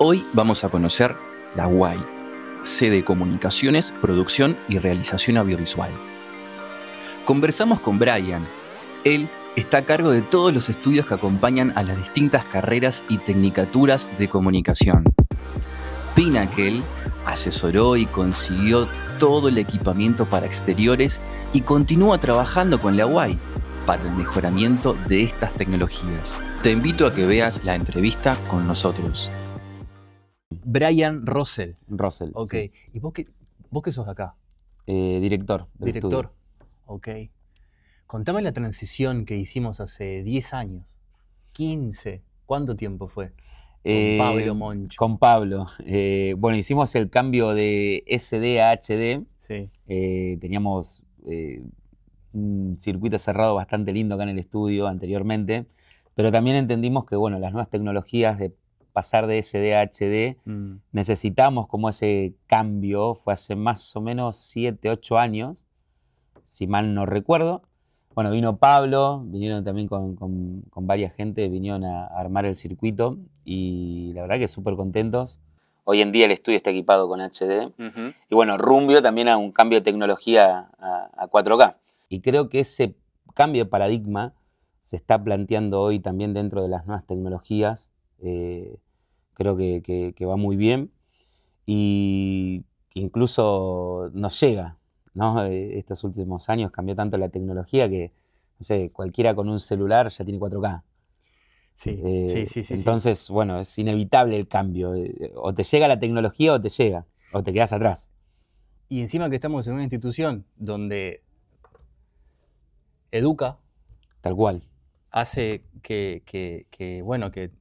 Hoy vamos a conocer la UAI, sede de comunicaciones, producción y realización audiovisual. Conversamos con Brian. Él está a cargo de todos los estudios que acompañan a las distintas carreras y tecnicaturas de comunicación. Pinnacle asesoró y consiguió todo el equipamiento para exteriores y continúa trabajando con la UAI para el mejoramiento de estas tecnologías. Te invito a que veas la entrevista con nosotros. Brian Russell. Russell. Ok. ¿Y vos qué, vos qué sos acá? Eh, director. director. Ok. Contame la transición que hicimos hace 10 años, 15. ¿Cuánto tiempo fue? Con eh, Pablo Moncho. con Pablo. Eh, bueno, hicimos el cambio de SD a HD. Sí. teníamos un circuito cerrado bastante lindo acá en el estudio anteriormente, pero también entendimos que, bueno, las nuevas tecnologías de pasar de SD a HD, necesitamos como ese cambio, fue hace más o menos 7, 8 años, si mal no recuerdo. Bueno, vino Pablo, vinieron también con, varias gente, vinieron a, armar el circuito y la verdad que súper contentos. Hoy en día el estudio está equipado con HD. Y bueno, Rumbio también a un cambio de tecnología a, 4K. Y creo que ese cambio de paradigma se está planteando hoy también dentro de las nuevas tecnologías. Eh, creo que, va muy bien y incluso nos llega, ¿no? Eh, estos últimos años cambió tanto la tecnología que, no sé, cualquiera con un celular ya tiene 4K. Eh, sí, sí, sí, Entonces, bueno, es inevitable el cambio. Eh, o te llega la tecnología o te llega, o te quedas atrás. Y encima que estamos en una institución donde educa. Tal cual. Hace que, que bueno, que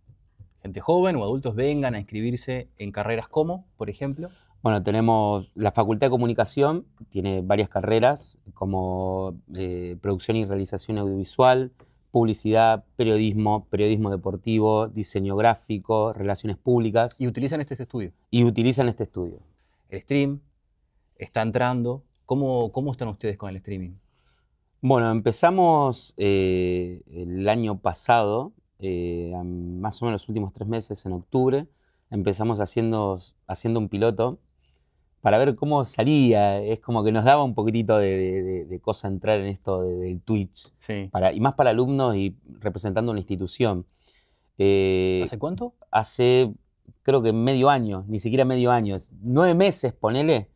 joven o adultos vengan a inscribirse en carreras como, por ejemplo? Bueno, tenemos la Facultad de Comunicación, tiene varias carreras como eh, producción y realización audiovisual, publicidad, periodismo, periodismo deportivo, diseño gráfico, relaciones públicas. Y utilizan este, este estudio. Y utilizan este estudio. El stream está entrando. ¿Cómo, están ustedes con el streaming? Bueno, empezamos eh, el año pasado eh, más o menos los últimos tres meses, en octubre, empezamos haciendo, haciendo un piloto para ver cómo salía. Es como que nos daba un poquitito de, cosa entrar en esto del Twitch. Para, y más para alumnos y representando una institución. Eh, ¿Hace cuánto? Hace creo que medio año, ni siquiera medio año, nueve meses, ponele.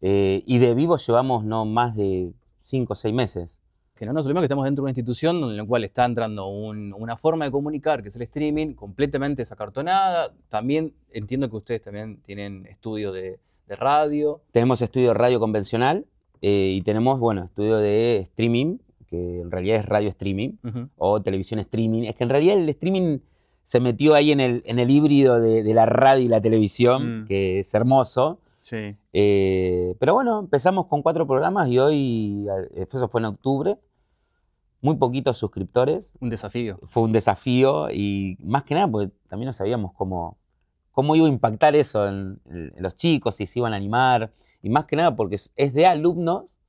Eh, y de vivo llevamos no más de cinco o seis meses que no nos olvidemos que estamos dentro de una institución en la cual está entrando una forma de comunicar, que es el streaming, completamente desacartonada. También entiendo que ustedes también tienen estudio de, radio. Tenemos estudio de radio convencional eh, y tenemos, bueno, estudio de streaming, que en realidad es radio streaming o televisión streaming. Es que en realidad el streaming se metió ahí en el, en el híbrido de, la radio y la televisión, mm. que es hermoso. Sí. Eh, pero bueno, empezamos con cuatro programas y hoy, eh, eso fue en octubre, muy poquitos suscriptores. Un desafío. Fue un desafío y más que nada porque también no sabíamos cómo, cómo iba a impactar eso en, los chicos, si se iban a animar y más que nada porque es de alumnos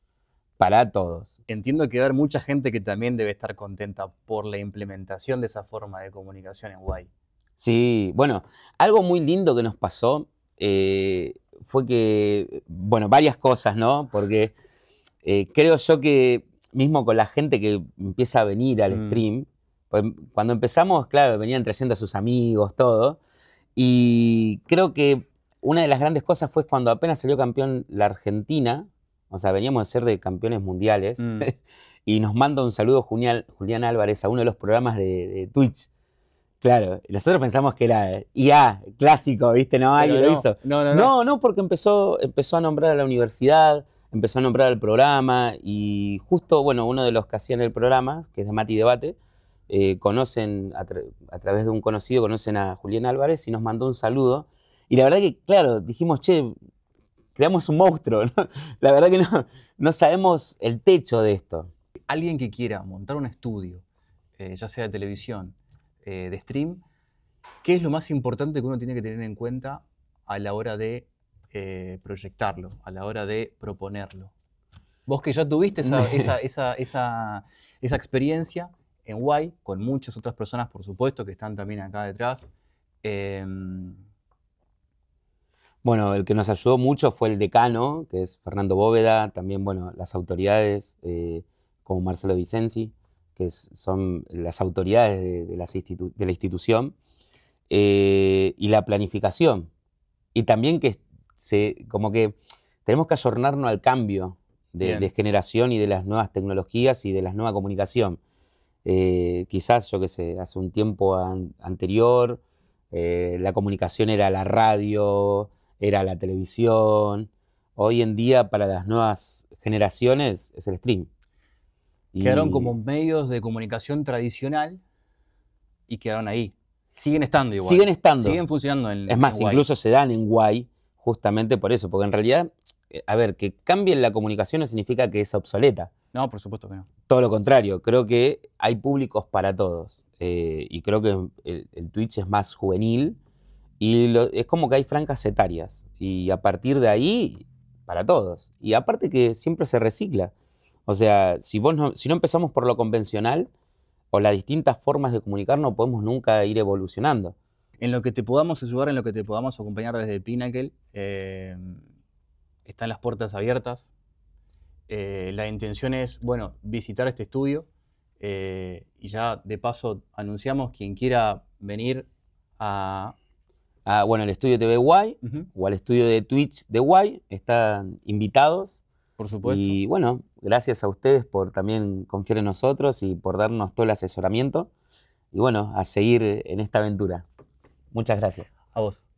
para todos. Entiendo que va a haber mucha gente que también debe estar contenta por la implementación de esa forma de comunicación en Guay. Sí, bueno, algo muy lindo que nos pasó eh, fue que, bueno, varias cosas, ¿no? Porque eh, creo yo que mismo con la gente que empieza a venir al mm. stream, pues, cuando empezamos, claro, venían trayendo a sus amigos, todo, y creo que una de las grandes cosas fue cuando apenas salió campeón la Argentina, o sea, veníamos de ser de campeones mundiales, mm. y nos manda un saludo Julián, Julián, Álvarez a uno de los programas de, Twitch. Claro, nosotros pensamos que era eh, IA, clásico, ¿viste? No, no, No, no, no. No, no, porque empezó, empezó a nombrar a la universidad, empezó a nombrar el programa y justo, bueno, uno de los que hacían el programa, que es de Mati Debate, eh, conocen, a, través de un conocido, conocen a Julián Álvarez y nos mandó un saludo. Y la verdad que, claro, dijimos, che, creamos un monstruo. La verdad que no, sabemos el techo de esto. Alguien que quiera montar un estudio, eh, ya sea de televisión, eh, de stream, ¿qué es lo más importante que uno tiene que tener en cuenta a la hora de eh, proyectarlo, a la hora de proponerlo. Vos que ya tuviste esa, esa, esa, experiencia en Guay, con muchas otras personas, por supuesto, que están también acá detrás. Em, bueno, el que nos ayudó mucho fue el decano, que es Fernando Bóveda, también, bueno, las autoridades eh, como Marcelo Vicenzi, que son las autoridades de, las de la institución, eh, y la planificación. Y también que como que tenemos que ayornarnos al cambio de, generación y de las nuevas tecnologías y de la nueva comunicación. Eh, quizás, yo que sé, hace un tiempo anterior eh, la comunicación era la radio, era la televisión. Hoy en día para las nuevas generaciones es el stream. Quedaron como medios de comunicación tradicional y quedaron ahí. Siguen estando igual. Siguen estando. Siguen funcionando en Es más, incluso se dan en Guay justamente por eso, porque en realidad, eh, a ver, que cambien la comunicación no significa que es obsoleta. No, por supuesto que no. Todo lo contrario, creo que hay públicos para todos. Eh, y creo que el, Twitch es más juvenil y es como que hay francas etarias. Y a partir de ahí, para todos. Y aparte que siempre se recicla. O sea, si, vos no, si no empezamos por lo convencional o las distintas formas de comunicar, no podemos nunca ir evolucionando. En lo que te podamos ayudar, en lo que te podamos acompañar desde Pinnacle, eh, están las puertas abiertas. Eh, la intención es, bueno, visitar este estudio eh, y ya de paso anunciamos quien quiera venir a... Ah, bueno, el estudio TV Guay o al estudio de Twitch de Guay están invitados. Por supuesto. Y bueno, gracias a ustedes por también confiar en nosotros y por darnos todo el asesoramiento. Y bueno, a seguir en esta aventura. Muchas gracias. A vos.